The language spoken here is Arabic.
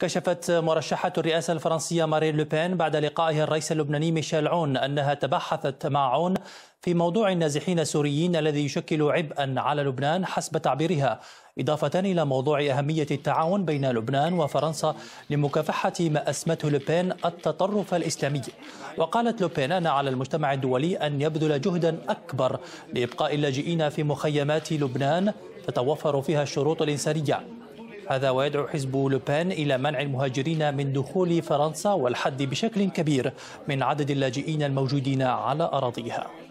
كشفت مرشحة الرئاسة الفرنسية مارين لوبين بعد لقائها الرئيس اللبناني ميشيل عون أنها تبحثت مع عون في موضوع النازحين السوريين الذي يشكل عبئا على لبنان حسب تعبيرها إضافة إلى موضوع أهمية التعاون بين لبنان وفرنسا لمكافحة ما أسمته لوبين التطرف الإسلامي وقالت لوبين أن على المجتمع الدولي أن يبذل جهدا أكبر لإبقاء اللاجئين في مخيمات لبنان تتوفر فيها الشروط الإنسانية هذا ويدعو حزب لوبان إلى منع المهاجرين من دخول فرنسا والحد بشكل كبير من عدد اللاجئين الموجودين على أراضيها